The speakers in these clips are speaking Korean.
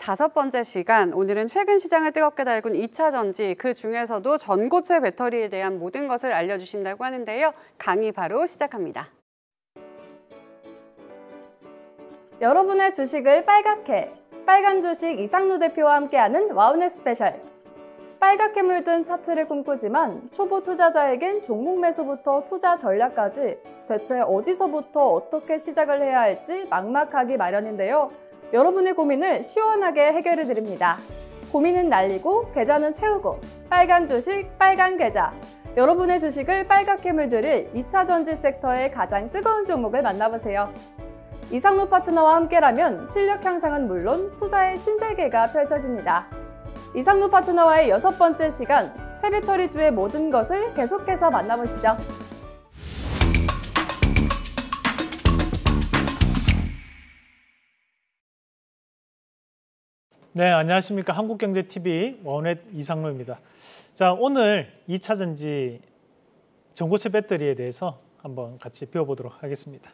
다섯 번째 시간, 오늘은 최근 시장을 뜨겁게 달군 2차 전지, 그 중에서도 전고체 배터리에 대한 모든 것을 알려주신다고 하는데요. 강의 바로 시작합니다. 여러분의 주식을 빨갛게, 빨간 주식 이상루 대표와 함께하는 와우넷 스페셜. 빨갛게 물든 차트를 꿈꾸지만 초보 투자자에겐 종목 매수부터 투자 전략까지 대체 어디서부터 어떻게 시작을 해야 할지 막막하기 마련인데요. 여러분의 고민을 시원하게 해결해 드립니다. 고민은 날리고 계좌는 채우고 빨간 주식, 빨간 계좌. 여러분의 주식을 빨갛게 물들일 2차 전지 섹터의 가장 뜨거운 종목을 만나보세요. 이상로 파트너와 함께라면 실력 향상은 물론 투자의 신세계가 펼쳐집니다. 이상로 파트너와의 여섯 번째 시간, 페비터리주의 모든 것을 계속해서 만나보시죠. 네, 안녕하십니까. 한국경제TV 원회 이상로입니다. 자, 오늘 2차전지 전고체 배터리에 대해서 한번 같이 배워보도록 하겠습니다.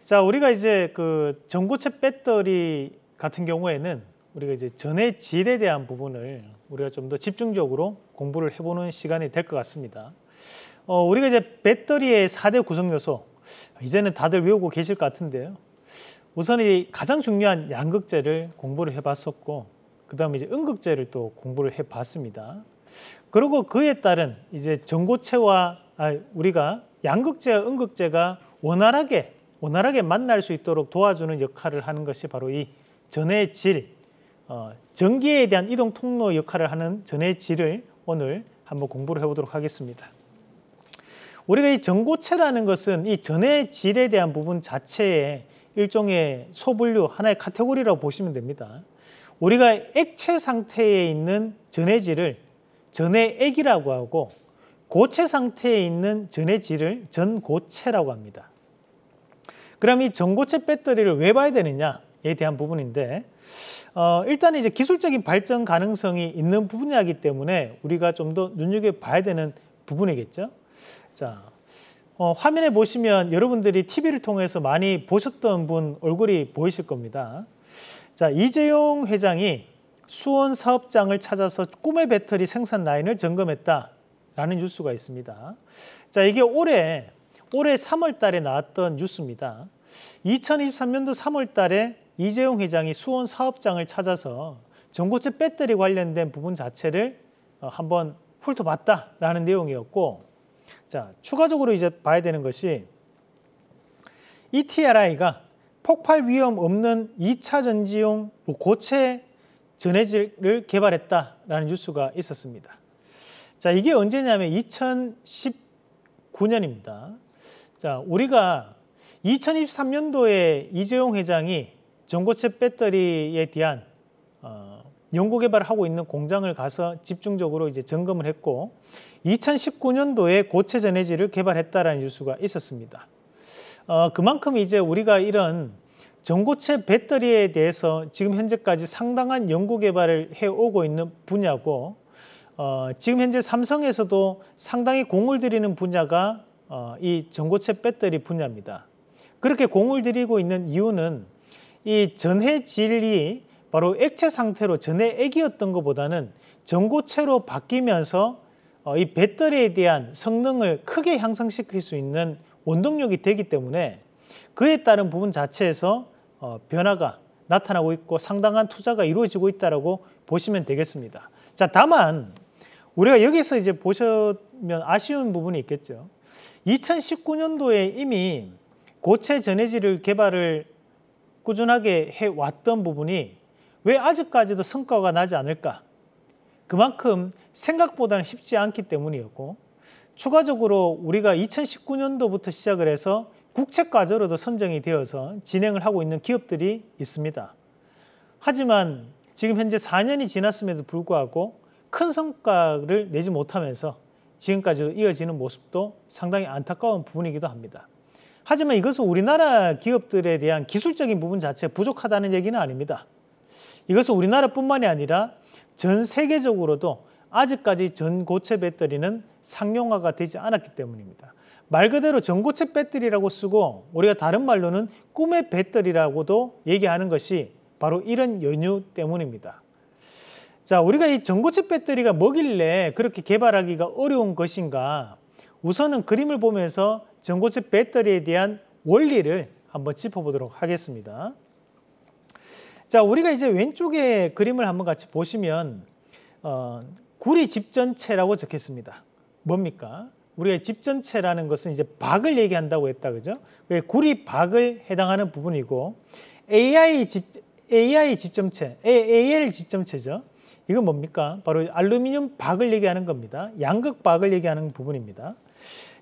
자, 우리가 이제 그 전고체 배터리 같은 경우에는 우리가 이제 전의 질에 대한 부분을 우리가 좀 더 집중적으로 공부를 해보는 시간이 될 것 같습니다. 어, 우리가 이제 배터리의 4대 구성 요소, 이제는 다들 외우고 계실 것 같은데요. 우선 이 가장 중요한 양극재를 공부를 해봤었고 그 다음에 이제 음극재를 또 공부를 해봤습니다. 그리고 그에 따른 이제 전고체와 아, 우리가 양극재와 음극재가 원활하게 원활하게 만날 수 있도록 도와주는 역할을 하는 것이 바로 이 전의 질, 어, 전기에 대한 이동 통로 역할을 하는 전의 질을 오늘 한번 공부를 해보도록 하겠습니다. 우리가 이 전고체라는 것은 이 전의 질에 대한 부분 자체에 일종의 소분류, 하나의 카테고리라고 보시면 됩니다. 우리가 액체 상태에 있는 전해질을 전해액이라고 하고 고체 상태에 있는 전해질을 전고체라고 합니다. 그럼 이 전고체 배터리를 왜 봐야 되느냐에 대한 부분인데 어, 일단 이제 기술적인 발전 가능성이 있는 부분이기 때문에 우리가 좀 더 눈여겨봐야 되는 부분이겠죠. 자, 어, 화면에 보시면 여러분들이 TV를 통해서 많이 보셨던 분 얼굴이 보이실 겁니다. 자, 이재용 회장이 수원 사업장을 찾아서 꿈의 배터리 생산 라인을 점검했다라는 뉴스가 있습니다. 자, 이게 올해 올해 3월 달에 나왔던 뉴스입니다. 2023년도 3월 달에 이재용 회장이 수원 사업장을 찾아서 전고체 배터리 관련된 부분 자체를 어, 한번 훑어봤다라는 내용이었고 자, 추가적으로 이제 봐야 되는 것이 ETRI가 폭발 위험 없는 2차 전지용 고체 전해질을 개발했다라는 뉴스가 있었습니다. 자, 이게 언제냐면 2019년입니다. 자, 우리가 2023년도에 이재용 회장이 전고체 배터리에 대한 어, 연구 개발을 하고 있는 공장을 가서 집중적으로 이제 점검을 했고 2019년도에 고체 전해지를 개발했다라는 뉴스가 있었습니다. 어, 그만큼 이제 우리가 이런 전고체 배터리에 대해서 지금 현재까지 상당한 연구 개발을 해오고 있는 분야고 어, 지금 현재 삼성에서도 상당히 공을 들이는 분야가 어, 이 전고체 배터리 분야입니다. 그렇게 공을 들이고 있는 이유는 이 전해 질이 바로 액체 상태로 전해 액이었던 것보다는 전고체로 바뀌면서 어, 이 배터리에 대한 성능을 크게 향상시킬 수 있는 원동력이 되기 때문에 그에 따른 부분 자체에서 어, 변화가 나타나고 있고 상당한 투자가 이루어지고 있다라고 보시면 되겠습니다. 자, 다만 우리가 여기서 이제 보시면 아쉬운 부분이 있겠죠. 2019년도에 이미 고체 전해질을 개발을 꾸준하게 해왔던 부분이 왜 아직까지도 성과가 나지 않을까? 그만큼 생각보다는 쉽지 않기 때문이었고 추가적으로 우리가 2019년도부터 시작을 해서 국책과제로도 선정이 되어서 진행을 하고 있는 기업들이 있습니다. 하지만 지금 현재 4년이 지났음에도 불구하고 큰 성과를 내지 못하면서 지금까지 이어지는 모습도 상당히 안타까운 부분이기도 합니다. 하지만 이것은 우리나라 기업들에 대한 기술적인 부분 자체 부족하다는 얘기는 아닙니다. 이것은 우리나라뿐만이 아니라 전 세계적으로도 아직까지 전고체 배터리는 상용화가 되지 않았기 때문입니다. 말 그대로 전고체 배터리라고 쓰고 우리가 다른 말로는 꿈의 배터리라고도 얘기하는 것이 바로 이런 연유 때문입니다. 자, 우리가 이 전고체 배터리가 뭐길래 그렇게 개발하기가 어려운 것인가? 우선은 그림을 보면서 전고체 배터리에 대한 원리를 한번 짚어보도록 하겠습니다. 자, 우리가 이제 왼쪽에 그림을 한번 같이 보시면 어, 구리 집전체라고 적혀 습니다 뭡니까? 우리가 집전체라는 것은 이제 박을 얘기한다고 했다 그죠? 구리 박을 해당하는 부분이고 AI 집 AI 집점체, AL 집점체죠. 이건 뭡니까? 바로 알루미늄 박을 얘기하는 겁니다. 양극 박을 얘기하는 부분입니다.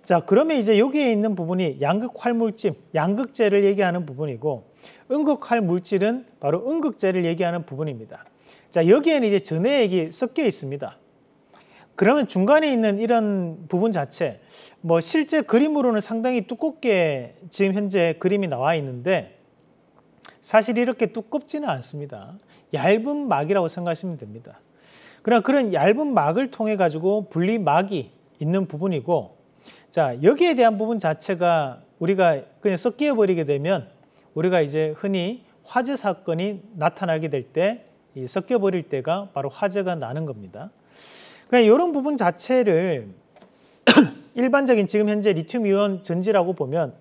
자, 그러면 이제 여기에 있는 부분이 양극 활물집 양극재를 얘기하는 부분이고 응극할 물질은 바로 응극제를 얘기하는 부분입니다. 자, 여기에는 이제 전해액이 섞여 있습니다. 그러면 중간에 있는 이런 부분 자체, 뭐 실제 그림으로는 상당히 두껍게 지금 현재 그림이 나와 있는데 사실 이렇게 두껍지는 않습니다. 얇은 막이라고 생각하시면 됩니다. 그러나 그런 얇은 막을 통해 가지고 분리막이 있는 부분이고 자 여기에 대한 부분 자체가 우리가 그냥 섞여 버리게 되면 우리가 이제 흔히 화재 사건이 나타나게 될 때 섞여버릴 때가 바로 화재가 나는 겁니다. 그냥 그러니까 이런 부분 자체를 일반적인 지금 현재 리튬 이온 전지라고 보면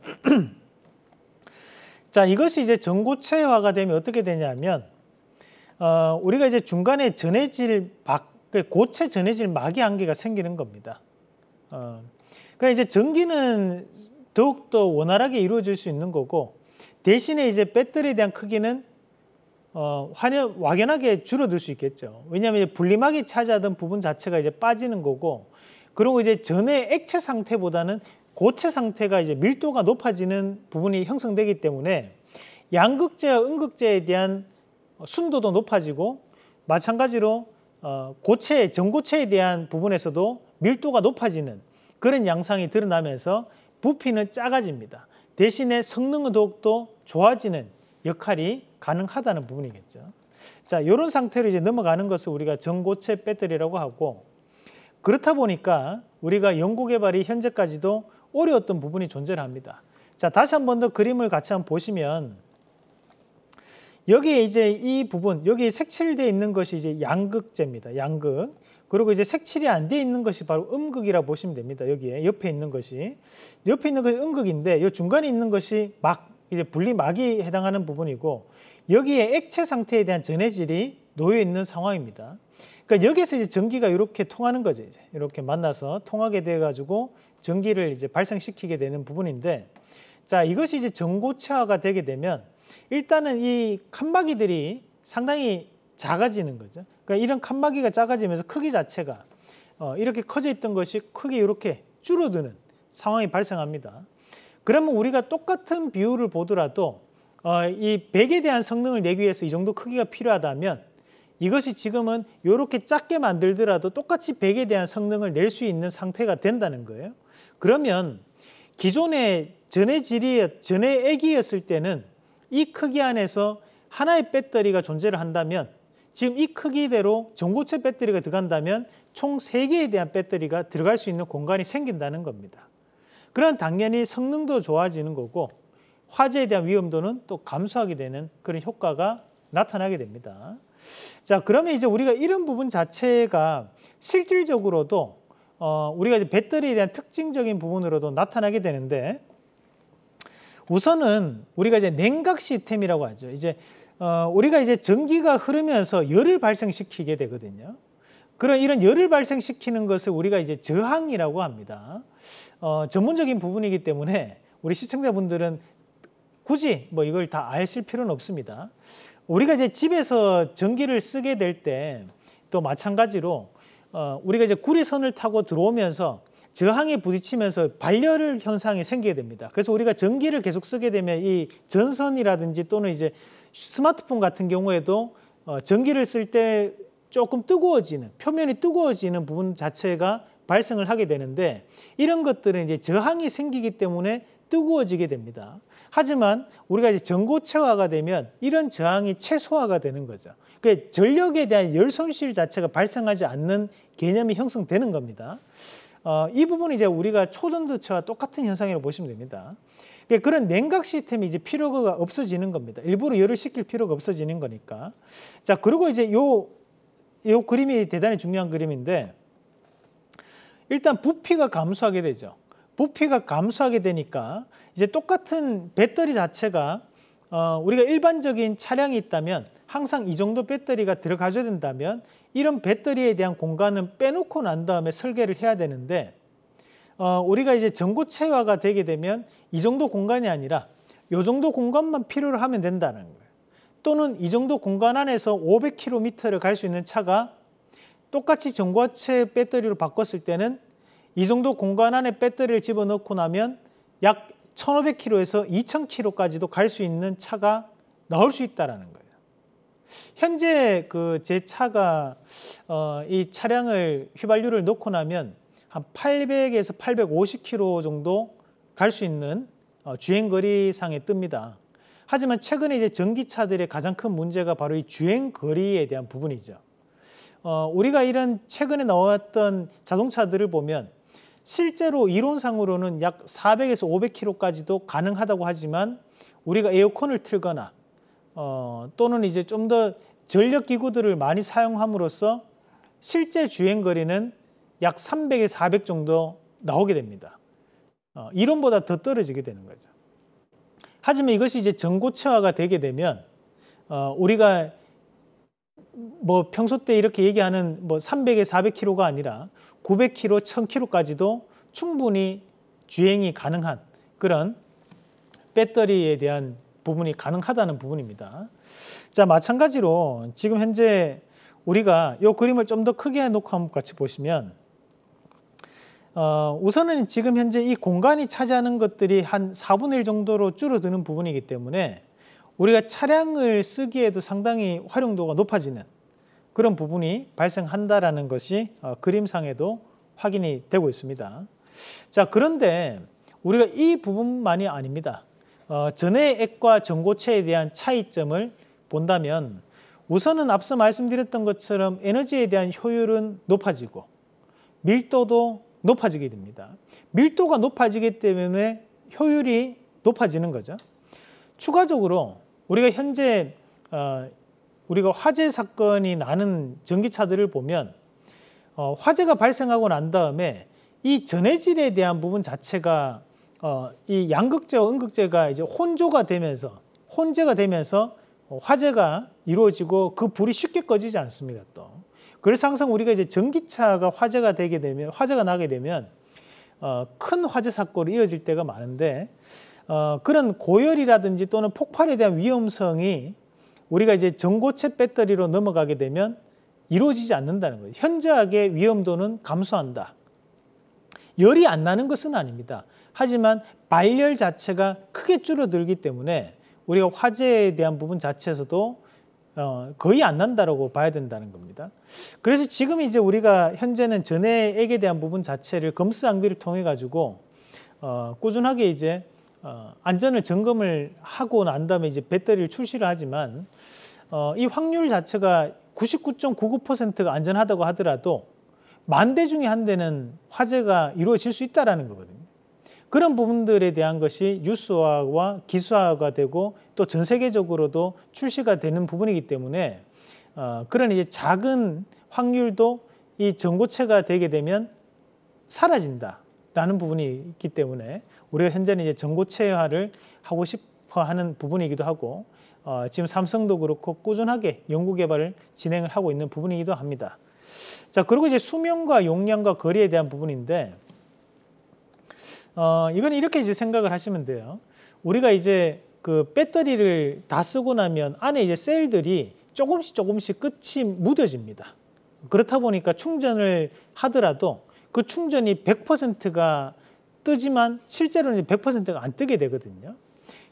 자 이것이 이제 전고체화가 되면 어떻게 되냐면 어, 우리가 이제 중간에 전해질 막 그 고체 전해질 막이 한 개가 생기는 겁니다. 어, 그 이제 전기는 더욱더 원활하게 이루어질 수 있는 거고 대신에 이제 배터리에 대한 크기는 어, 환연, 확연하게 줄어들 수 있겠죠. 왜냐하면 분리막이 차지하던 부분 자체가 이제 빠지는 거고, 그리고 이제 전에 액체 상태보다는 고체 상태가 이제 밀도가 높아지는 부분이 형성되기 때문에 양극재와 음극재에 대한 어, 순도도 높아지고, 마찬가지로 어, 고체, 전고체에 대한 부분에서도 밀도가 높아지는 그런 양상이 드러나면서 부피는 작아집니다. 대신에 성능은 더욱더 좋아지는 역할이 가능하다는 부분이겠죠. 자, 이런 상태로 이제 넘어가는 것을 우리가 전고체 배터리라고 하고 그렇다 보니까 우리가 연구 개발이 현재까지도 어려웠던 부분이 존재합니다. 자, 다시 한 번 더 그림을 같이 한번 보시면 여기에 이제 이 부분, 여기 색칠되어 있는 것이 이제 양극재입니다. 양극. 그리고 이제 색칠이 안 돼 있는 것이 바로 음극이라 보시면 됩니다. 여기에 옆에 있는 것이 옆에 있는 것이 음극인데 이 중간에 있는 것이 막 이제 분리막이 해당하는 부분이고 여기에 액체 상태에 대한 전해질이 놓여 있는 상황입니다. 그러니까 여기에서 이제 전기가 이렇게 통하는 거죠. 이제 이렇게 만나서 통하게 돼 가지고 전기를 이제 발생시키게 되는 부분인데 자, 이것이 이제 전고체화가 되게 되면 일단은 이 칸막이들이 상당히 작아지는 거죠. 그러니까 이런 칸막이가 작아지면서 크기 자체가 어, 이렇게 커져 있던 것이 크게 이렇게 줄어드는 상황이 발생합니다. 그러면 우리가 똑같은 비율을 보더라도 어, 이 백에 대한 성능을 내기 위해서 이 정도 크기가 필요하다면 이것이 지금은 이렇게 작게 만들더라도 똑같이 백에 대한 성능을 낼 수 있는 상태가 된다는 거예요. 그러면 기존의 전의 질이 전의 액이었을 때는 이 크기 안에서 하나의 배터리가 존재를 한다면 지금 이 크기대로 전고체 배터리가 들어간다면 총 3개에 대한 배터리가 들어갈 수 있는 공간이 생긴다는 겁니다. 그런 당연히 성능도 좋아지는 거고 화재에 대한 위험도는 또 감소하게 되는 그런 효과가 나타나게 됩니다. 자, 그러면 이제 우리가 이런 부분 자체가 실질적으로도 어, 우리가 이제 배터리에 대한 특징적인 부분으로도 나타나게 되는데 우선은 우리가 이제 냉각 시스템이라고 하죠. 이제 어, 우리가 이제 전기가 흐르면서 열을 발생시키게 되거든요. 그런 이런 열을 발생시키는 것을 우리가 이제 저항이라고 합니다. 어, 전문적인 부분이기 때문에 우리 시청자분들은 굳이 뭐 이걸 다 아실 필요는 없습니다. 우리가 이제 집에서 전기를 쓰게 될 때 또 마찬가지로 어, 우리가 이제 구리선을 타고 들어오면서 저항에 부딪히면서 발열 현상이 생기게 됩니다. 그래서 우리가 전기를 계속 쓰게 되면 이 전선이라든지 또는 이제 스마트폰 같은 경우에도 어, 전기를 쓸 때 조금 뜨거워지는 표면이 뜨거워지는 부분 자체가 발생을 하게 되는데 이런 것들은 이제 저항이 생기기 때문에 뜨거워지게 됩니다. 하지만 우리가 이제 전고체화가 되면 이런 저항이 최소화가 되는 거죠. 그 전력에 대한 열 손실 자체가 발생하지 않는 개념이 형성되는 겁니다. 어, 이 부분이 이제 우리가 초전도체와 똑같은 현상이라고 보시면 됩니다. 예, 그런 냉각 시스템이 이제 필요가 없어지는 겁니다. 일부러 열을 식힐 필요가 없어지는 거니까. 자, 그리고 이제 요, 요 그림이 대단히 중요한 그림인데, 일단 부피가 감소하게 되죠. 부피가 감소하게 되니까 이제 똑같은 배터리 자체가 어, 우리가 일반적인 차량이 있다면 항상 이 정도 배터리가 들어가줘야 된다면 이런 배터리에 대한 공간은 빼놓고 난 다음에 설계를 해야 되는데 어, 우리가 이제 전고체화가 되게 되면 이 정도 공간이 아니라 이 정도 공간만 필요로 하면 된다는 거예요. 또는 이 정도 공간 안에서 500km를 갈 수 있는 차가 똑같이 전고체 배터리로 바꿨을 때는 이 정도 공간 안에 배터리를 집어넣고 나면 약 1,500km에서 2,000km까지도 갈 수 있는 차가 나올 수 있다라는 거예요. 현재 그 제 차가 어, 이 차량을 휘발유를 넣고 나면 한 800에서 850km 정도 갈 수 있는 어, 주행거리 상에 뜹니다. 하지만 최근에 이제 전기차들의 가장 큰 문제가 바로 이 주행거리에 대한 부분이죠. 어, 우리가 이런 최근에 나왔던 자동차들을 보면 실제로 이론상으로는 약 400에서 500km까지도 가능하다고 하지만 우리가 에어컨을 틀거나 어, 또는 이제 좀 더 전력 기구들을 많이 사용함으로써 실제 주행 거리는 약 300에 400 정도 나오게 됩니다. 어, 이론보다 더 떨어지게 되는 거죠. 하지만 이것이 이제 전고체화가 되게 되면 어, 우리가 뭐 평소 때 이렇게 얘기하는 뭐 300에 400km가 아니라 900km, 1000km까지도 충분히 주행이 가능한 그런 배터리에 대한 부분이 가능하다는 부분입니다. 자, 마찬가지로 지금 현재 우리가 이 그림을 좀 더 크게 해놓고 한번 같이 보시면 어, 우선은 지금 현재 이 공간이 차지하는 것들이 한 4분의 1 정도로 줄어드는 부분이기 때문에 우리가 차량을 쓰기에도 상당히 활용도가 높아지는 그런 부분이 발생한다라는 것이 어, 그림상에도 확인이 되고 있습니다. 자 그런데 우리가 이 부분만이 아닙니다. 어, 전해 액과 전고체에 대한 차이점을 본다면 우선은 앞서 말씀드렸던 것처럼 에너지에 대한 효율은 높아지고 밀도도 높아지게 됩니다. 밀도가 높아지기 때문에 효율이 높아지는 거죠. 추가적으로 우리가 현재 어, 우리가 화재 사건이 나는 전기차들을 보면 어, 화재가 발생하고 난 다음에 이 전해질에 대한 부분 자체가 어, 이 양극재와 음극재가 이제 혼조가 되면서 혼재가 되면서 화재가 이루어지고 그 불이 쉽게 꺼지지 않습니다. 또 그래서 항상 우리가 이제 전기차가 화재가 되게 되면 화재가 나게 되면 어, 큰 화재 사고로 이어질 때가 많은데 어, 그런 고열이라든지 또는 폭발에 대한 위험성이 우리가 이제 전고체 배터리로 넘어가게 되면 이루어지지 않는다는 거예요. 현저하게 위험도는 감소한다. 열이 안 나는 것은 아닙니다. 하지만 발열 자체가 크게 줄어들기 때문에 우리가 화재에 대한 부분 자체에서도 어, 거의 안 난다라고 봐야 된다는 겁니다. 그래서 지금 이제 우리가 현재는 전해액에 대한 부분 자체를 검수 장비를 통해 가지고 어, 꾸준하게 이제 어, 안전을 점검을 하고 난 다음에 이제 배터리를 출시를 하지만 어, 이 확률 자체가 99.99%가 안전하다고 하더라도 만 대 중에 한 대는 화재가 이루어질 수 있다라는 거거든요. 그런 부분들에 대한 것이 뉴스화와 기수화가 되고 또 전 세계적으로도 출시가 되는 부분이기 때문에 어, 그런 이제 작은 확률도 이 전고체가 되게 되면 사라진다라는 부분이 있기 때문에 우리가 현재는 이제 전고체화를 하고 싶어 하는 부분이기도 하고 어, 지금 삼성도 그렇고 꾸준하게 연구 개발을 진행을 하고 있는 부분이기도 합니다. 자, 그리고 이제 수명과 용량과 거리에 대한 부분인데 어, 이건 이렇게 이제 생각을 하시면 돼요. 우리가 이제 그 배터리를 다 쓰고 나면 안에 이제 셀들이 조금씩 조금씩 끝이 무뎌집니다. 그렇다 보니까 충전을 하더라도 그 충전이 100%가 뜨지만 실제로는 100%가 안 뜨게 되거든요.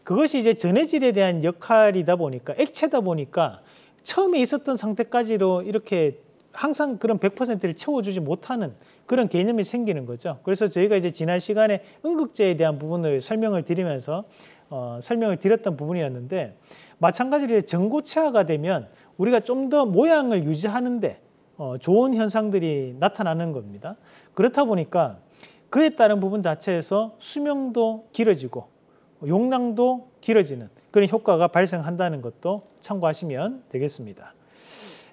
그것이 이제 전해질에 대한 역할이다 보니까 액체다 보니까 처음에 있었던 상태까지로 이렇게 항상 그런 100%를 채워주지 못하는 그런 개념이 생기는 거죠. 그래서 저희가 이제 지난 시간에 응급제에 대한 부분을 설명을 드리면서 어, 설명을 드렸던 부분이었는데 마찬가지로 정고체화가 되면 우리가 좀 더 모양을 유지하는데 어, 좋은 현상들이 나타나는 겁니다. 그렇다 보니까 그에 따른 부분 자체에서 수명도 길어지고 용량도 길어지는 그런 효과가 발생한다는 것도 참고하시면 되겠습니다.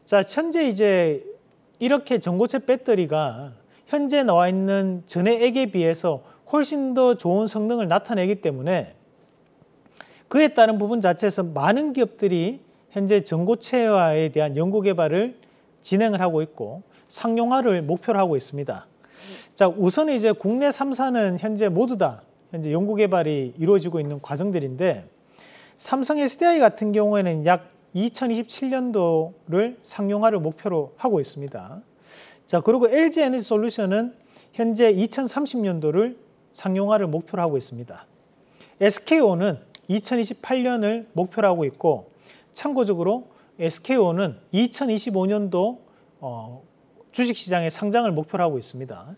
자, 현재 이제 이렇게 전고체 배터리가 현재 나와 있는 전해액에 비해서 훨씬 더 좋은 성능을 나타내기 때문에 그에 따른 부분 자체에서 많은 기업들이 현재 전고체화에 대한 연구 개발을 진행을 하고 있고 상용화를 목표로 하고 있습니다. 자, 우선 이제 국내 3사는 현재 모두 다 현재 연구 개발이 이루어지고 있는 과정들인데 삼성 SDI 같은 경우에는 약 2027년도를 상용화를 목표로 하고 있습니다. 자, 그리고 LG 에너지 솔루션은 현재 2030년도를 상용화를 목표로 하고 있습니다. SKO는 2028년을 목표로 하고 있고 참고적으로 SKO는 2025년도 어, 주식시장에 상장을 목표로 하고 있습니다.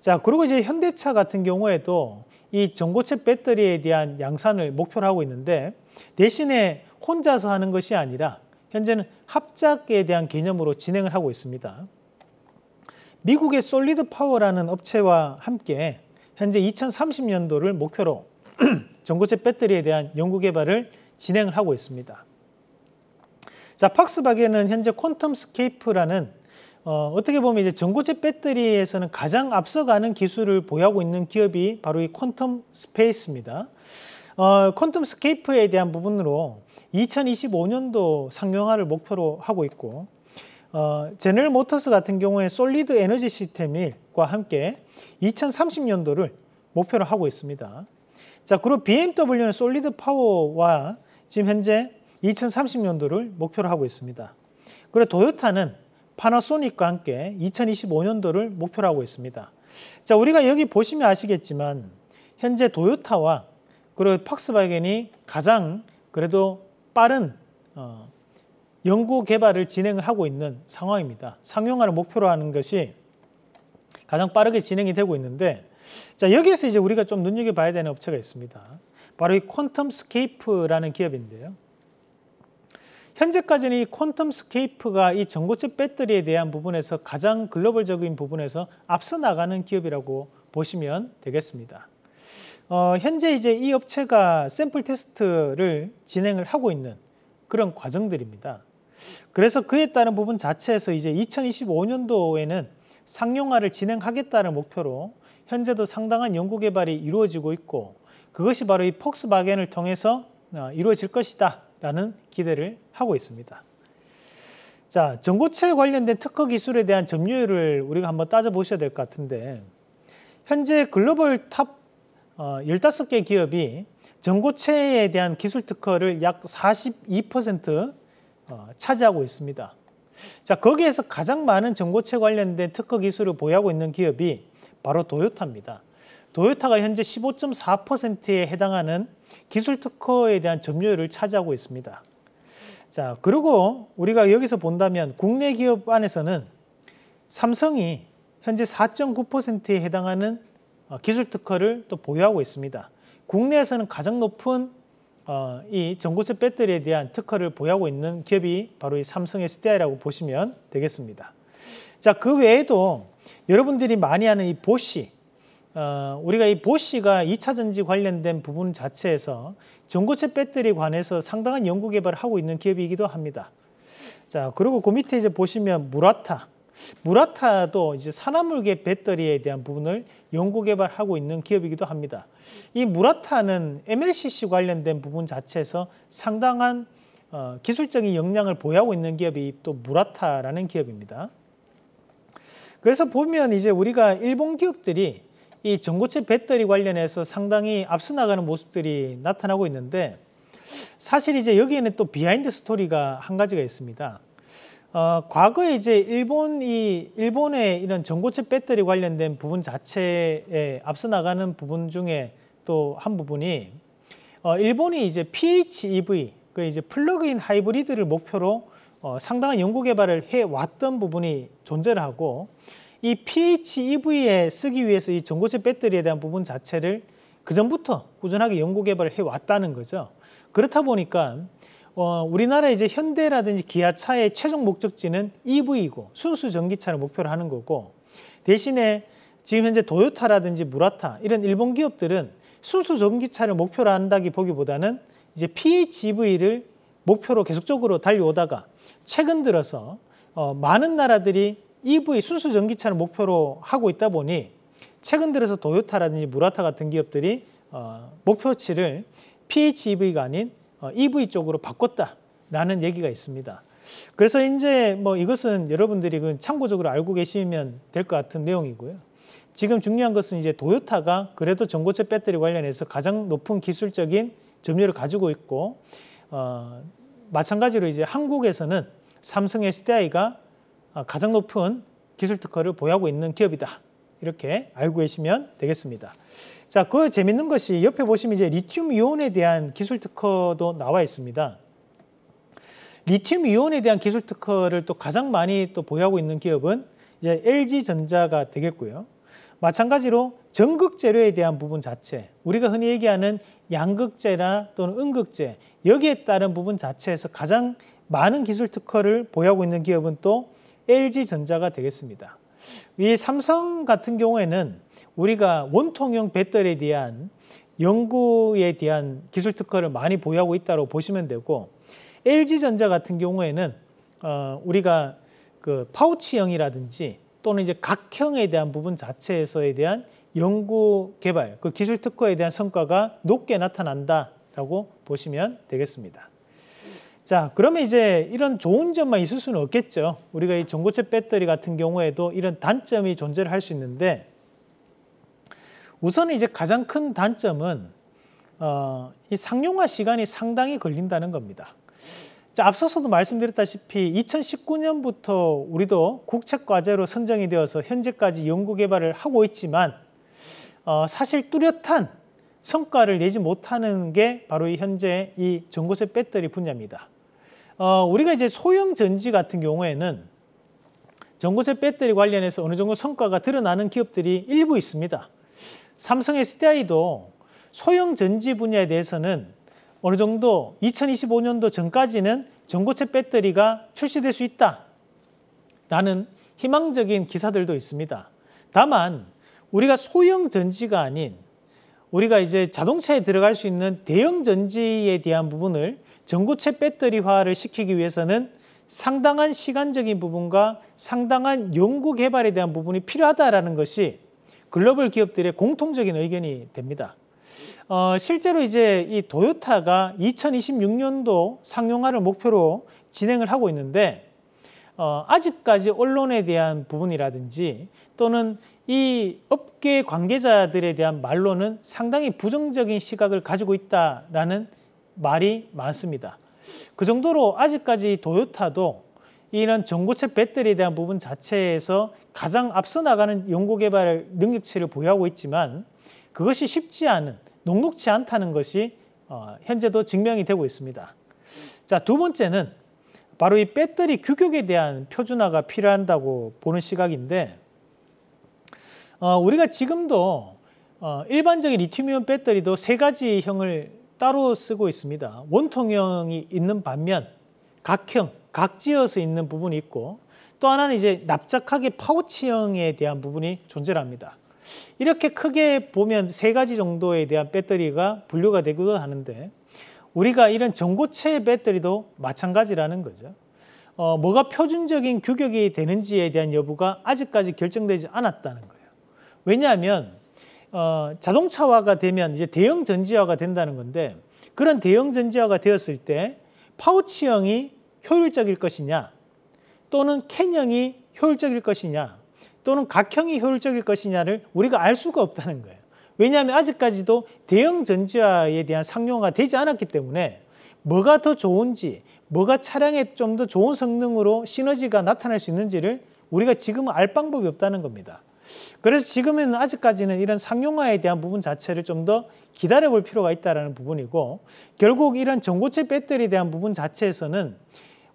자, 그리고 이제 현대차 같은 경우에도 이 전고체 배터리에 대한 양산을 목표로 하고 있는데 대신에 혼자서 하는 것이 아니라 현재는 합작에 대한 개념으로 진행을 하고 있습니다. 미국의 솔리드 파워라는 업체와 함께 현재 2030년도를 목표로 전고체 배터리에 대한 연구 개발을 진행을 하고 있습니다. 자, 팍스바겐은 현재 퀀텀 스케이프라는 어, 떻게 보면 이제 전고체 배터리에서는 가장 앞서가는 기술을 보유하고 있는 기업이 바로 이 퀀텀 스페이스입니다. 어, 퀀텀 스케이프에 대한 부분으로 2025년도 상용화를 목표로 하고 있고 어, 제널 모터스 같은 경우에 솔리드 에너지 시스템과 함께 2030년도를 목표로 하고 있습니다. 자, 그리고 BMW는 솔리드 파워와 지금 현재 2030년도를 목표로 하고 있습니다. 그리고 도요타는 파나소닉과 함께 2025년도를 목표로 하고 있습니다. 자, 우리가 여기 보시면 아시겠지만 현재 도요타와 그리고 팍스바겐이 가장 그래도 빠른 어, 연구 개발을 진행을 하고 있는 상황입니다. 상용화를 목표로 하는 것이 가장 빠르게 진행이 되고 있는데 자 여기에서 이제 우리가 좀 눈여겨봐야 되는 업체가 있습니다. 바로 이 퀀텀스케이프라는 기업인데요. 현재까지는 이 퀀텀스케이프가 이 전고체 배터리에 대한 부분에서 가장 글로벌적인 부분에서 앞서 나가는 기업이라고 보시면 되겠습니다. 어, 현재 이제 이 업체가 샘플 테스트를 진행을 하고 있는 그런 과정들입니다. 그래서 그에 따른 부분 자체에서 이제 2025년도에는 상용화를 진행하겠다는 목표로 현재도 상당한 연구개발이 이루어지고 있고 그것이 바로 이 폭스바겐을 통해서 어, 이루어질 것이다 라는 기대를 하고 있습니다. 자, 전고체 관련된 특허 기술에 대한 점유율을 우리가 한번 따져보셔야 될 것 같은데 현재 글로벌 탑 어, 열다섯 개 기업이 전고체에 대한 기술 특허를 약 42% 어, 차지하고 있습니다. 자, 거기에서 가장 많은 전고체 관련된 특허 기술을 보유하고 있는 기업이 바로 도요타입니다. 도요타가 현재 15.4%에 해당하는 기술 특허에 대한 점유율을 차지하고 있습니다. 자, 그리고 우리가 여기서 본다면 국내 기업 안에서는 삼성이 현재 4.9%에 해당하는 어, 기술 특허를 또 보유하고 있습니다. 국내에서는 가장 높은 어, 이 전고체 배터리에 대한 특허를 보유하고 있는 기업이 바로 이 삼성 SDI라고 보시면 되겠습니다. 자, 그 외에도 여러분들이 많이 아는 이 보쉬, 어, 우리가 이 보쉬가 2차 전지 관련된 부분 자체에서 전고체 배터리 관해서 상당한 연구 개발을 하고 있는 기업이기도 합니다. 자, 그리고 그 밑에 이제 보시면 무라타, 무라타도 이제 산화물계 배터리에 대한 부분을 연구 개발하고 있는 기업이기도 합니다. 이 무라타는 MLCC 관련된 부분 자체에서 상당한 어, 기술적인 역량을 보유하고 있는 기업이 또 무라타라는 기업입니다. 그래서 보면 이제 우리가 일본 기업들이 이 전고체 배터리 관련해서 상당히 앞서 나가는 모습들이 나타나고 있는데 사실 이제 여기에는 또 비하인드 스토리가 한 가지가 있습니다. 어, 과거에 이제 일본이 일본의 이런 전고체 배터리 관련된 부분 자체에 앞서 나가는 부분 중에 또 한 부분이 어, 일본이 이제 PHEV 그 이제 플러그인 하이브리드를 목표로 어, 상당한 연구 개발을 해 왔던 부분이 존재를 하고 이 PHEV에 쓰기 위해서 이 전고체 배터리에 대한 부분 자체를 그 전부터 꾸준하게 연구 개발을 해 왔다는 거죠. 그렇다 보니까 어, 우리나라 이제 현대라든지 기아차의 최종 목적지는 EV이고 순수 전기차를 목표로 하는 거고 대신에 지금 현재 도요타라든지 무라타 이런 일본 기업들은 순수 전기차를 목표로 한다기 보기보다는 이제 PHEV를 목표로 계속적으로 달려오다가 최근 들어서 어, 많은 나라들이 EV 순수 전기차를 목표로 하고 있다 보니 최근 들어서 도요타라든지 무라타 같은 기업들이 어, 목표치를 PHEV가 아닌 어, EV 쪽으로 바꿨다라는 얘기가 있습니다. 그래서 이제 뭐 이것은 여러분들이 참고적으로 알고 계시면 될 것 같은 내용이고요. 지금 중요한 것은 이제 도요타가 그래도 전고체 배터리 관련해서 가장 높은 기술적인 점유를 가지고 있고 어, 마찬가지로 이제 한국에서는 삼성 SDI가 어, 가장 높은 기술 특허를 보유하고 있는 기업이다. 이렇게 알고 계시면 되겠습니다. 자, 그 재밌는 것이 옆에 보시면 이제 리튬 이온에 대한 기술 특허도 나와 있습니다. 리튬 이온에 대한 기술 특허를 또 가장 많이 또 보유하고 있는 기업은 이제 LG 전자가 되겠고요. 마찬가지로 전극 재료에 대한 부분 자체, 우리가 흔히 얘기하는 양극재나 또는 음극재 여기에 따른 부분 자체에서 가장 많은 기술 특허를 보유하고 있는 기업은 또 LG 전자가 되겠습니다. 이 삼성 같은 경우에는 우리가 원통형 배터리에 대한 연구에 대한 기술 특허를 많이 보유하고 있다고 보시면 되고 LG전자 같은 경우에는 어, 우리가 그 파우치형이라든지 또는 이제 각형에 대한 부분 자체에서에 대한 연구 개발, 그 기술 특허에 대한 성과가 높게 나타난다라고 보시면 되겠습니다. 자, 그러면 이제 이런 좋은 점만 있을 수는 없겠죠. 우리가 이 전고체 배터리 같은 경우에도 이런 단점이 존재를 할 수 있는데 우선 이제 가장 큰 단점은 어, 이 상용화 시간이 상당히 걸린다는 겁니다. 자, 앞서서도 말씀드렸다시피 2019년부터 우리도 국책 과제로 선정이 되어서 현재까지 연구 개발을 하고 있지만 어, 사실 뚜렷한 성과를 내지 못하는 게 바로 이 현재 이 전고체 배터리 분야입니다. 어, 우리가 이제 소형 전지 같은 경우에는 전고체 배터리 관련해서 어느 정도 성과가 드러나는 기업들이 일부 있습니다. 삼성 SDI도 소형 전지 분야에 대해서는 어느 정도 2025년도 전까지는 전고체 배터리가 출시될 수 있다라는 희망적인 기사들도 있습니다. 다만 우리가 소형 전지가 아닌 우리가 이제 자동차에 들어갈 수 있는 대형 전지에 대한 부분을 전구체 배터리화를 시키기 위해서는 상당한 시간적인 부분과 상당한 연구 개발에 대한 부분이 필요하다라는 것이 글로벌 기업들의 공통적인 의견이 됩니다. 어, 실제로 이제 이 도요타가 2026년도 상용화를 목표로 진행을 하고 있는데 어, 아직까지 언론에 대한 부분이라든지 또는 이 업계 관계자들에 대한 말로는 상당히 부정적인 시각을 가지고 있다라는 말이 많습니다. 그 정도로 아직까지 도요타도 이런 전고체 배터리에 대한 부분 자체에서 가장 앞서 나가는 연구개발 능력치를 보유하고 있지만 그것이 쉽지 않은, 녹록치 않다는 것이 어, 현재도 증명이 되고 있습니다. 자, 두 번째는 바로 이 배터리 규격에 대한 표준화가 필요한다고 보는 시각인데 어, 우리가 지금도 어, 일반적인 리튬이온 배터리도 세 가지 형을 따로 쓰고 있습니다. 원통형이 있는 반면 각형, 각지어서 있는 부분이 있고 또 하나는 이제 납작하게 파우치형에 대한 부분이 존재합니다. 이렇게 크게 보면 세 가지 정도에 대한 배터리가 분류가 되기도 하는데 우리가 이런 전고체 배터리도 마찬가지라는 거죠. 어, 뭐가 표준적인 규격이 되는지에 대한 여부가 아직까지 결정되지 않았다는 거예요. 왜냐하면 어, 자동차화가 되면 이제 대형 전지화가 된다는 건데 그런 대형 전지화가 되었을 때 파우치형이 효율적일 것이냐 또는 캔형이 효율적일 것이냐 또는 각형이 효율적일 것이냐를 우리가 알 수가 없다는 거예요. 왜냐하면 아직까지도 대형 전지화에 대한 상용화 가 되지 않았기 때문에 뭐가 더 좋은지 뭐가 차량에 좀 더 좋은 성능으로 시너지가 나타날 수 있는지를 우리가 지금은 알 방법이 없다는 겁니다. 그래서 지금은 아직까지는 이런 상용화에 대한 부분 자체를 좀 더 기다려볼 필요가 있다는 부분이고 결국 이런 전고체 배터리에 대한 부분 자체에서는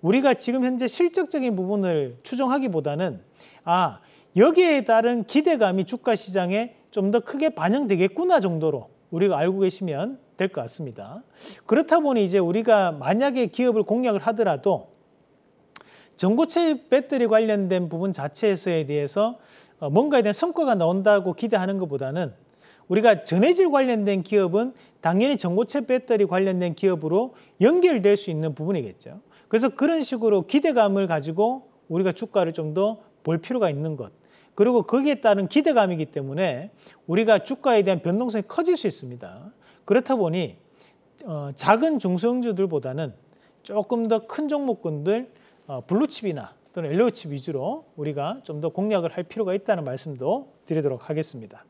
우리가 지금 현재 실적적인 부분을 추정하기보다는 아 여기에 따른 기대감이 주가 시장에 좀 더 크게 반영되겠구나 정도로 우리가 알고 계시면 될 것 같습니다. 그렇다 보니 이제 우리가 만약에 기업을 공략을 하더라도 전고체 배터리 관련된 부분 자체에서에 대해서 어, 뭔가에 대한 성과가 나온다고 기대하는 것보다는 우리가 전해질 관련된 기업은 당연히 전고체 배터리 관련된 기업으로 연결될 수 있는 부분이겠죠. 그래서 그런 식으로 기대감을 가지고 우리가 주가를 좀 더 볼 필요가 있는 것. 그리고 거기에 따른 기대감이기 때문에 우리가 주가에 대한 변동성이 커질 수 있습니다. 그렇다 보니 어, 작은 중소형주들보다는 조금 더 큰 종목군들 어, 블루칩이나 또는 LH 위주로 우리가 좀 더 공략을 할 필요가 있다는 말씀도 드리도록 하겠습니다.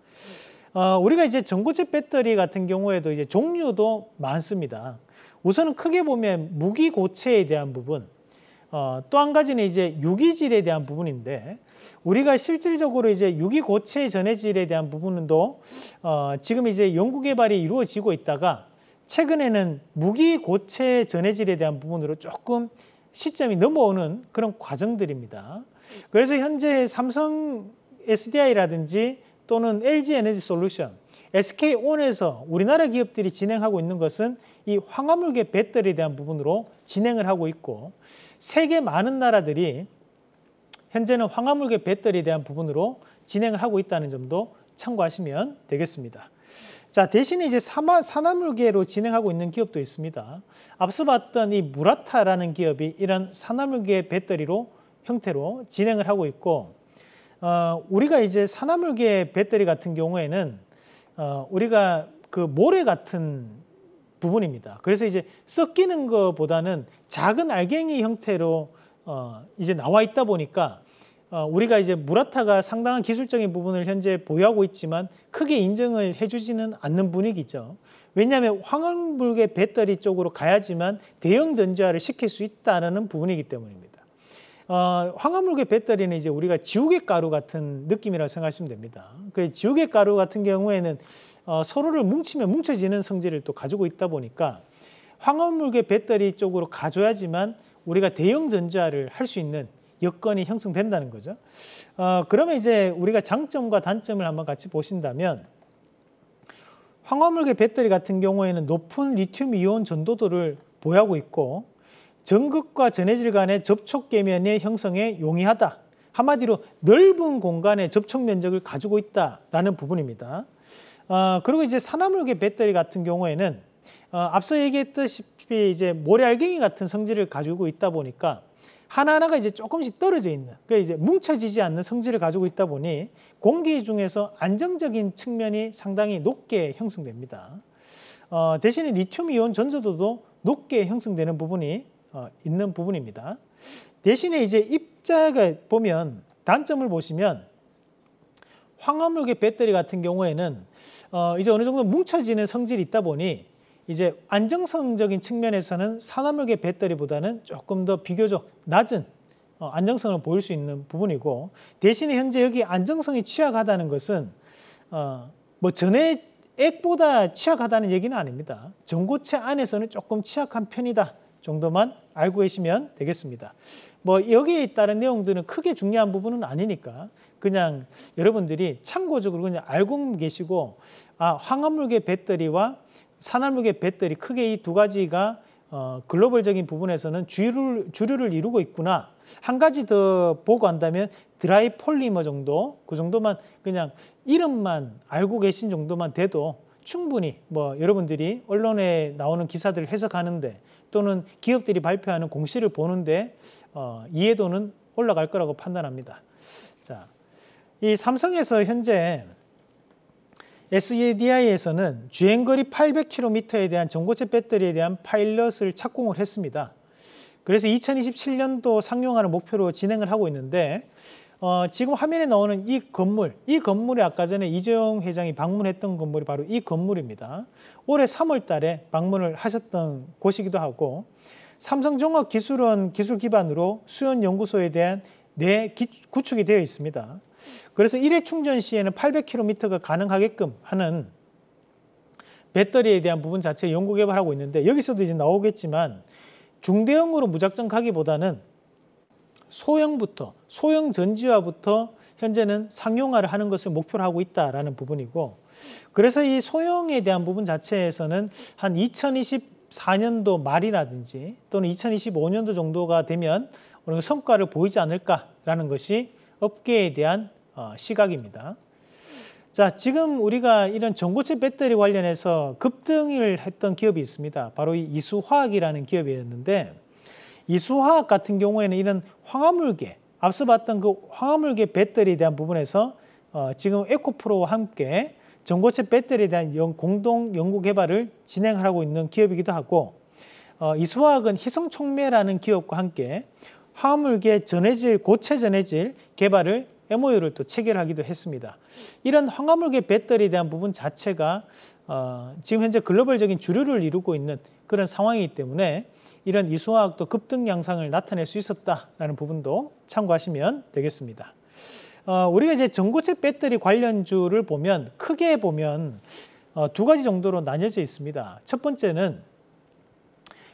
어, 우리가 이제 전고체 배터리 같은 경우에도 이제 종류도 많습니다. 우선은 크게 보면 무기 고체에 대한 부분, 어, 또 한 가지는 이제 유기질에 대한 부분인데 우리가 실질적으로 이제 유기고체 전해질에 대한 부분도 어, 지금 이제 연구 개발이 이루어지고 있다가 최근에는 무기고체 전해질에 대한 부분으로 조금 시점이 넘어오는 그런 과정들입니다. 그래서 현재 삼성 SDI라든지 또는 LG 에너지 솔루션, SK온에서 우리나라 기업들이 진행하고 있는 것은 이 황화물계 배터리에 대한 부분으로 진행을 하고 있고 세계 많은 나라들이 현재는 황화물계 배터리에 대한 부분으로 진행을 하고 있다는 점도 참고하시면 되겠습니다. 자, 대신에 이제 산화, 산화물계로 진행하고 있는 기업도 있습니다. 앞서 봤던 이 무라타라는 기업이 이런 산화물계 배터리로 형태로 진행을 하고 있고, 어, 우리가 이제 산화물계 배터리 같은 경우에는 어, 우리가 그 모래 같은 부분입니다. 그래서 이제 섞이는 것보다는 작은 알갱이 형태로 어, 이제 나와 있다 보니까 어, 우리가 이제 무라타가 상당한 기술적인 부분을 현재 보유하고 있지만 크게 인정을 해주지는 않는 분위기죠. 왜냐하면 황원불계 배터리 쪽으로 가야지만 대형 전자화를 시킬 수 있다는 부분이기 때문입니다. 어, 황화물계 배터리는 이제 우리가 지우개 가루 같은 느낌이라고 생각하시면 됩니다. 그 지우개 가루 같은 경우에는 어, 서로를 뭉치면 뭉쳐지는 성질을 또 가지고 있다 보니까 황화물계 배터리 쪽으로 가줘야지만 우리가 대형 전자를 할 수 있는 여건이 형성된다는 거죠. 어, 그러면 이제 우리가 장점과 단점을 한번 같이 보신다면 황화물계 배터리 같은 경우에는 높은 리튬 이온 전도도를 보유하고 있고 전극과 전해질 간의 접촉 계면의 형성에 용이하다. 한마디로 넓은 공간의 접촉 면적을 가지고 있다라는 부분입니다. 어, 그리고 이제 산화물계 배터리 같은 경우에는 어, 앞서 얘기했듯이 이제 모래알갱이 같은 성질을 가지고 있다 보니까 하나하나가 이제 조금씩 떨어져 있는, 그 이제 뭉쳐지지 않는 성질을 가지고 있다 보니 공기 중에서 안정적인 측면이 상당히 높게 형성됩니다. 어, 대신에 리튬 이온 전조도도 높게 형성되는 부분이 어, 있는 부분입니다. 대신에 이제 입자가 보면 단점을 보시면 황화물계 배터리 같은 경우에는 어, 이제 어느 정도 뭉쳐지는 성질이 있다 보니 이제 안정성적인 측면에서는 산화물계 배터리보다는 조금 더 비교적 낮은 어, 안정성을 보일 수 있는 부분이고 대신에 현재 여기 안정성이 취약하다는 것은 어, 뭐 전에 액보다 취약하다는 얘기는 아닙니다. 전고체 안에서는 조금 취약한 편이다 정도만 알고 계시면 되겠습니다. 뭐 여기에 따른 내용들은 크게 중요한 부분은 아니니까 그냥 여러분들이 참고적으로 그냥 알고 계시고 아, 황화물계 배터리와 산화무계 배터리 크게 이 두 가지가 어, 글로벌적인 부분에서는 주류를, 주류를 이루고 있구나. 한 가지 더 보고 한다면 드라이 폴리머 정도, 그 정도만 그냥 이름만 알고 계신 정도만 돼도 충분히 뭐 여러분들이 언론에 나오는 기사들을 해석하는데 또는 기업들이 발표하는 공시를 보는데 어, 이해도는 올라갈 거라고 판단합니다. 자, 이 삼성에서 현재 SEDI에서는 주행거리 800km에 대한 전고체 배터리에 대한 파일럿을 착공을 했습니다. 그래서 2027년도 상용화를 목표로 진행을 하고 있는데 어, 지금 화면에 나오는 이 건물, 이 건물이 아까 전에 이재용 회장이 방문했던 건물이 바로 이 건물입니다. 올해 3월 달에 방문을 하셨던 곳이기도 하고 삼성종합기술원 기술 기반으로 수연연구소에 대한 내네 구축이 되어 있습니다. 그래서 1회 충전 시에는 800km가 가능하게끔 하는 배터리에 대한 부분 자체 연구 개발하고 있는데 여기서도 이제 나오겠지만 중대형으로 무작정 가기보다는 소형부터 소형 전지화부터 현재는 상용화를 하는 것을 목표로 하고 있다라는 부분이고 그래서 이 소형에 대한 부분 자체에서는 한 2024년도 말이라든지 또는 2025년도 정도가 되면 어느 성과를 보이지 않을까라는 것이 업계에 대한 어, 시각입니다. 자, 지금 우리가 이런 전고체 배터리 관련해서 급등을 했던 기업이 있습니다. 바로 이 이수화학이라는 기업이었는데 이수화학 같은 경우에는 이런 황화물계, 앞서 봤던 그 황화물계 배터리에 대한 부분에서 어, 지금 에코프로와 함께 전고체 배터리에 대한 연, 공동 연구 개발을 진행하고 있는 기업이기도 하고 어, 이수화학은 희성촉매라는 기업과 함께 화물계 전해질 고체 전해질 개발을 MOU를 또 체결하기도 했습니다. 이런 황화물계 배터리에 대한 부분 자체가 어, 지금 현재 글로벌적인 주류를 이루고 있는 그런 상황이기 때문에 이런 이수화학도 급등 양상을 나타낼 수 있었다라는 부분도 참고하시면 되겠습니다. 어, 우리가 이제 전고체 배터리 관련주를 보면 크게 보면 어, 두 가지 정도로 나뉘어져 있습니다. 첫 번째는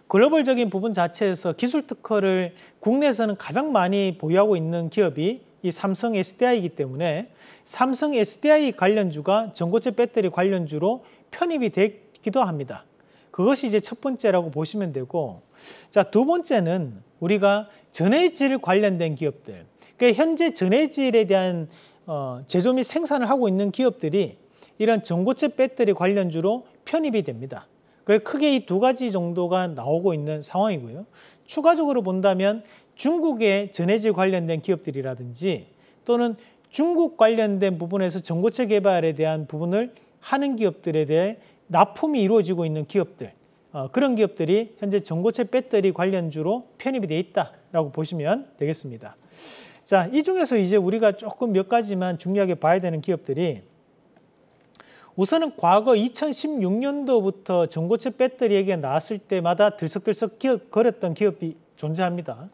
글로벌적인 부분 자체에서 기술 특허를 국내에서는 가장 많이 보유하고 있는 기업이 이 삼성 SDI이기 때문에 삼성 SDI 관련주가 전고체 배터리 관련주로 편입이 되기도 합니다. 그것이 이제 첫 번째라고 보시면 되고 자 두 번째는 우리가 전해질 관련된 기업들 그러니까 현재 전해질에 대한 어, 제조 및 생산을 하고 있는 기업들이 이런 전고체 배터리 관련주로 편입이 됩니다. 크게 이 두 가지 정도가 나오고 있는 상황이고요. 추가적으로 본다면 중국의 전해질 관련된 기업들이라든지 또는 중국 관련된 부분에서 전고체 개발에 대한 부분을 하는 기업들에 대해 납품이 이루어지고 있는 기업들 어, 그런 기업들이 현재 전고체 배터리 관련주로 편입이 돼 있다라고 보시면 되겠습니다. 자, 이 중에서 이제 우리가 조금 몇 가지만 중요하게 봐야 되는 기업들이 우선은 과거 2016년도부터 전고체 배터리 얘기가 나왔을 때마다 들썩들썩 기업, 걸었던 기업이 존재합니다.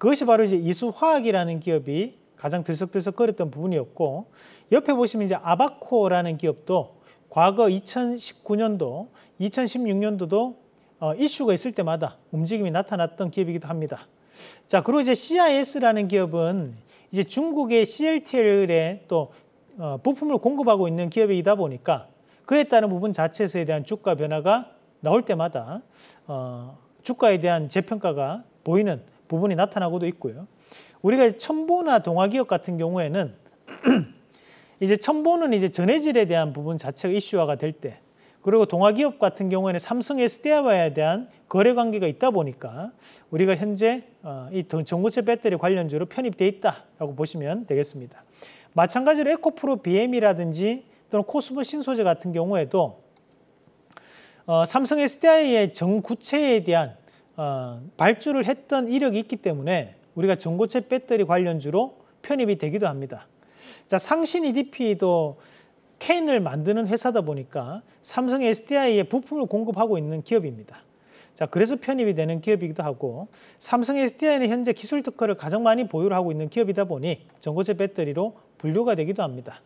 그것이 바로 이제 이수화학이라는 기업이 가장 들썩들썩거렸던 부분이었고 옆에 보시면 이제 아바코라는 기업도 과거 2019년도, 2016년도도 어, 이슈가 있을 때마다 움직임이 나타났던 기업이기도 합니다. 자, 그리고 이제 CIS라는 기업은 이제 중국의 CLTL에 또 어, 부품을 공급하고 있는 기업이다 보니까 그에 따른 부분 자체에 서에 대한 주가 변화가 나올 때마다 어, 주가에 대한 재평가가 보이는 부분이 나타나고도 있고요. 우리가 첨보나 동화기업 같은 경우에는 이제 첨보는 이제 전해질에 대한 부분 자체가 이슈화가 될 때, 그리고 동화기업 같은 경우에는 삼성 SDI와에 대한 거래 관계가 있다 보니까 우리가 현재 어, 이전구체 배터리 관련주로 편입돼 있다라고 보시면 되겠습니다. 마찬가지로 에코프로 BM이라든지 또는 코스모 신소재 같은 경우에도 어, 삼성 SDI의 전구체에 대한 어, 발주를 했던 이력이 있기 때문에 우리가 전고체 배터리 관련주로 편입이 되기도 합니다. 자, 상신 EDP도 캔을 만드는 회사다 보니까 삼성 SDI에 부품을 공급하고 있는 기업입니다. 자, 그래서 편입이 되는 기업이기도 하고 삼성 SDI는 현재 기술 특허를 가장 많이 보유 하고 있는 기업이다 보니 전고체 배터리로 분류가 되기도 합니다.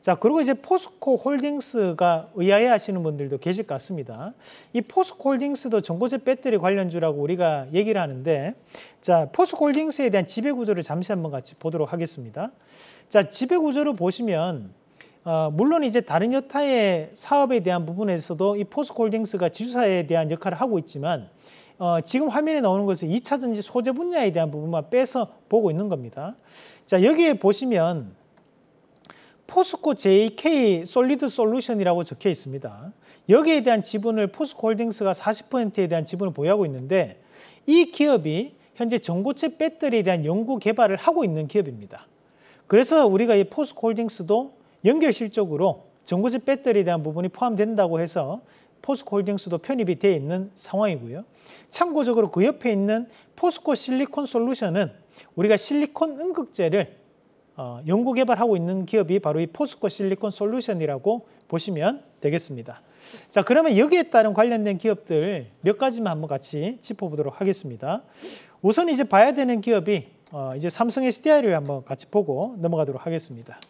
자, 그리고 이제 포스코 홀딩스가 의아해 하시는 분들도 계실 것 같습니다. 이 포스코 홀딩스도 전고제 배터리 관련주라고 우리가 얘기를 하는데 자, 포스코 홀딩스에 대한 지배 구조를 잠시 한번 같이 보도록 하겠습니다. 자, 지배 구조를 보시면 어, 물론 이제 다른 여타의 사업에 대한 부분에서도 이 포스코 홀딩스가 지주사에 대한 역할을 하고 있지만 어, 지금 화면에 나오는 것은 2차전지 소재 분야에 대한 부분만 빼서 보고 있는 겁니다. 자, 여기에 보시면 포스코 JK 솔리드 솔루션이라고 적혀 있습니다. 여기에 대한 지분을 포스코 홀딩스가 40%에 대한 지분을 보유하고 있는데 이 기업이 현재 전고체 배터리에 대한 연구 개발을 하고 있는 기업입니다. 그래서 우리가 이 포스코 홀딩스도 연결실적으로 전고체 배터리에 대한 부분이 포함된다고 해서 포스코 홀딩스도 편입이 되어 있는 상황이고요. 참고적으로 그 옆에 있는 포스코 실리콘 솔루션은 우리가 실리콘 응극제를 어, 연구 개발하고 있는 기업이 바로 이 포스코 실리콘 솔루션이라고 보시면 되겠습니다. 자, 그러면 여기에 따른 관련된 기업들 몇 가지만 한번 같이 짚어보도록 하겠습니다. 우선 이제 봐야 되는 기업이 어, 이제 삼성 SDI를 한번 같이 보고 넘어가도록 하겠습니다.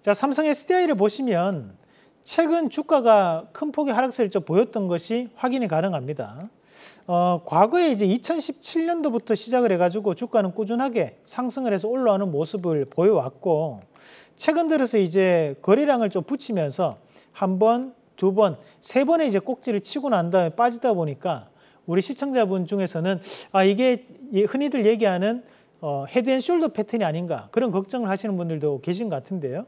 자, 삼성 SDI를 보시면 최근 주가가 큰 폭의 하락세를 좀 보였던 것이 확인이 가능합니다. 어, 과거에 이제 2017년도부터 시작을 해가지고 주가는 꾸준하게 상승을 해서 올라오는 모습을 보여왔고 최근 들어서 이제 거래량을 좀 붙이면서 한 번, 두 번, 세 번의 이제 꼭지를 치고 난 다음에 빠지다 보니까 우리 시청자분 중에서는 아 이게 흔히들 얘기하는 어, 헤드앤숄더 패턴이 아닌가 그런 걱정을 하시는 분들도 계신 것 같은데요.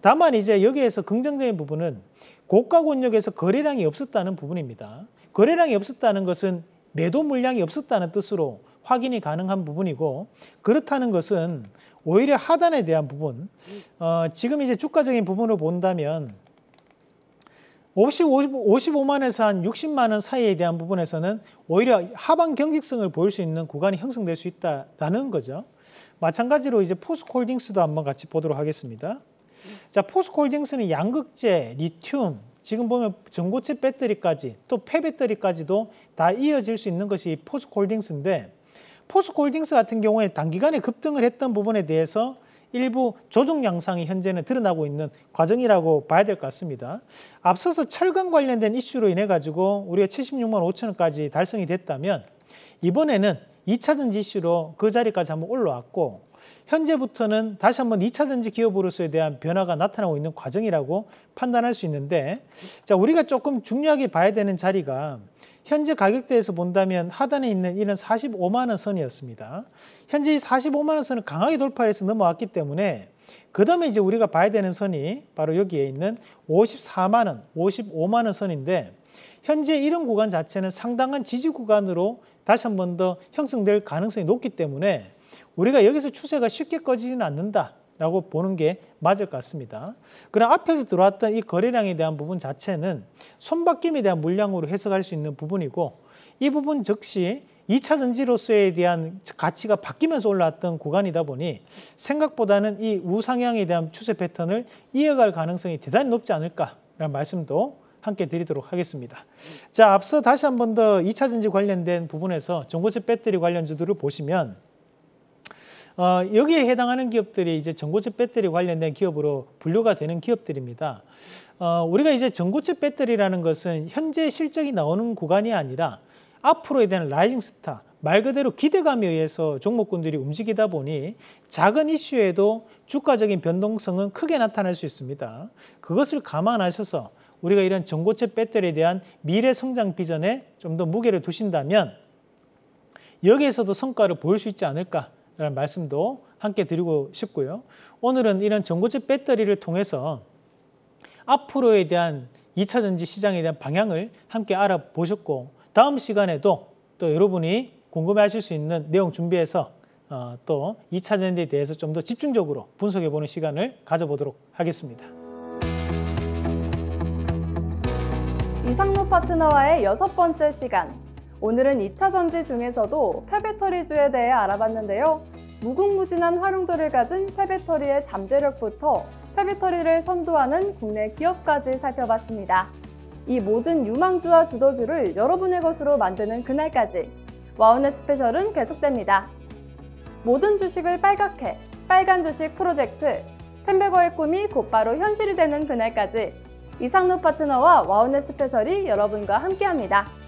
다만 이제 여기에서 긍정적인 부분은 고가 권역에서 거래량이 없었다는 부분입니다. 거래량이 없었다는 것은 매도 물량이 없었다는 뜻으로 확인이 가능한 부분이고 그렇다는 것은 오히려 하단에 대한 부분 어, 지금 이제 주가적인 부분을 본다면 50, 55, 만에서한 60만 원 사이에 대한 부분에서는 오히려 하방 경직성을 보일 수 있는 구간이 형성될 수 있다는 거죠. 마찬가지로 이제 포스콜딩스도 한번 같이 보도록 하겠습니다. 자, 포스콜딩스는 양극재, 리튬, 지금 보면 전고체 배터리까지 또 폐배터리까지도 다 이어질 수 있는 것이 포스콜딩스인데 포스콜딩스 같은 경우에 단기간에 급등을 했던 부분에 대해서 일부 조정 양상이 현재는 드러나고 있는 과정이라고 봐야 될 것 같습니다. 앞서서 철강 관련된 이슈로 인해 가지고 우리가 76만 5천 원까지 달성이 됐다면 이번에는 2차전지 이슈로 그 자리까지 한번 올라왔고 현재부터는 다시 한번 2차전지 기업으로서에 대한 변화가 나타나고 있는 과정이라고 판단할 수 있는데 자 우리가 조금 중요하게 봐야 되는 자리가 현재 가격대에서 본다면 하단에 있는 이런 45만 원 선이었습니다. 현재 이 45만 원 선을 강하게 돌파해서 넘어왔기 때문에 그 다음에 이제 우리가 봐야 되는 선이 바로 여기에 있는 54만 원, 55만 원 선인데 현재 이런 구간 자체는 상당한 지지 구간으로 다시 한 번 더 형성될 가능성이 높기 때문에 우리가 여기서 추세가 쉽게 꺼지지는 않는다라고 보는 게 맞을 것 같습니다. 그럼 앞에서 들어왔던 이 거래량에 대한 부분 자체는 손바뀜에 대한 물량으로 해석할 수 있는 부분이고 이 부분 즉시 2차 전지로서에 대한 가치가 바뀌면서 올라왔던 구간이다 보니 생각보다는 이 우상향에 대한 추세 패턴을 이어갈 가능성이 대단히 높지 않을까라는 말씀도 함께 드리도록 하겠습니다. 자, 앞서 다시 한 번 더 2차 전지 관련된 부분에서 전고체 배터리 관련주들을 보시면 어, 여기에 해당하는 기업들이 이제 전고체 배터리 관련된 기업으로 분류가 되는 기업들입니다. 어, 우리가 이제 전고체 배터리라는 것은 현재 실적이 나오는 구간이 아니라 앞으로에 대한 라이징 스타, 말 그대로 기대감에 의해서 종목군들이 움직이다 보니 작은 이슈에도 주가적인 변동성은 크게 나타날 수 있습니다. 그것을 감안하셔서 우리가 이런 전고체 배터리에 대한 미래 성장 비전에 좀 더 무게를 두신다면 여기에서도 성과를 보일 수 있지 않을까 라는 예, 말씀도 함께 드리고 싶고요. 오늘은 이런 전고체 배터리를 통해서 앞으로에 대한 2차 전지 시장에 대한 방향을 함께 알아보셨고 다음 시간에도 또 여러분이 궁금해하실 수 있는 내용 준비해서 어, 또 2차 전지에 대해서 좀 더 집중적으로 분석해보는 시간을 가져보도록 하겠습니다. 이상로 파트너와의 여섯 번째 시간 오늘은 2차 전지 중에서도 폐배터리주에 대해 알아봤는데요. 무궁무진한 활용도를 가진 폐배터리의 잠재력부터 폐배터리를 선도하는 국내 기업까지 살펴봤습니다. 이 모든 유망주와 주도주를 여러분의 것으로 만드는 그날까지 와우네 스페셜은 계속됩니다. 모든 주식을 빨갛게 빨간 주식 프로젝트 텐베거의 꿈이 곧바로 현실이 되는 그날까지 이상로 파트너와 와우네 스페셜이 여러분과 함께합니다.